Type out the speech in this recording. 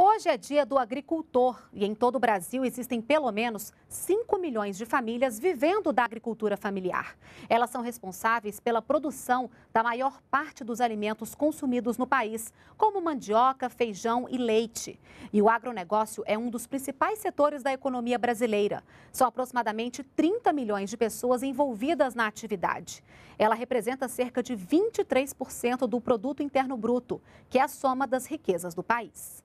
Hoje é dia do agricultor e em todo o Brasil existem pelo menos 5 milhões de famílias vivendo da agricultura familiar. Elas são responsáveis pela produção da maior parte dos alimentos consumidos no país, como mandioca, feijão e leite. E o agronegócio é um dos principais setores da economia brasileira. São aproximadamente 30 milhões de pessoas envolvidas na atividade. Ela representa cerca de 23% do produto interno bruto, que é a soma das riquezas do país.